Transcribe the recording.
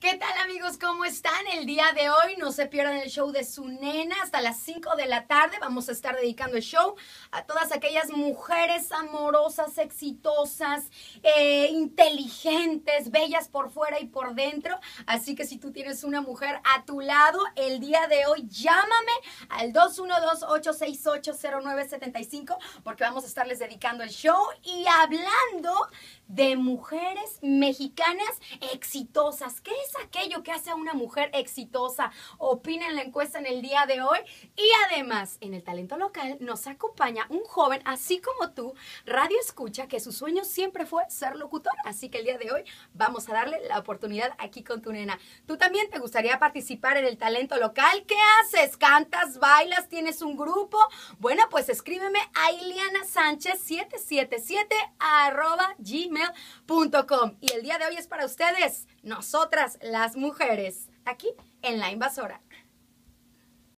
¿Qué tal amigos? ¿Cómo están? El día de hoy no se pierdan el show de su nena hasta las 5 de la tarde. Vamos a estar dedicando el show a todas aquellas mujeres amorosas, exitosas, eh, inteligentes, bellas por fuera y por dentro. Así que si tú tienes una mujer a tu lado, el día de hoy llámame al 212-868-0975 porque vamos a estarles dedicando el show y hablando de mujeres mexicanas exitosas. ¿Qué es aquello que hace a una mujer exitosa? Opina en la encuesta en el día de hoy. Y además, en el talento local nos acompaña un joven, así como tú, Radio Escucha, que su sueño siempre fue ser locutor. Así que el día de hoy vamos a darle la oportunidad aquí con tu nena. ¿Tú también te gustaría participar en el talento local? ¿Qué haces? ¿Cantas? ¿Bailas? ¿Tienes un grupo? Bueno, pues escríbeme a Iliana Sánchez 777 arroba gmail y el día de hoy es para ustedes, nosotras las mujeres, aquí en La Invasora.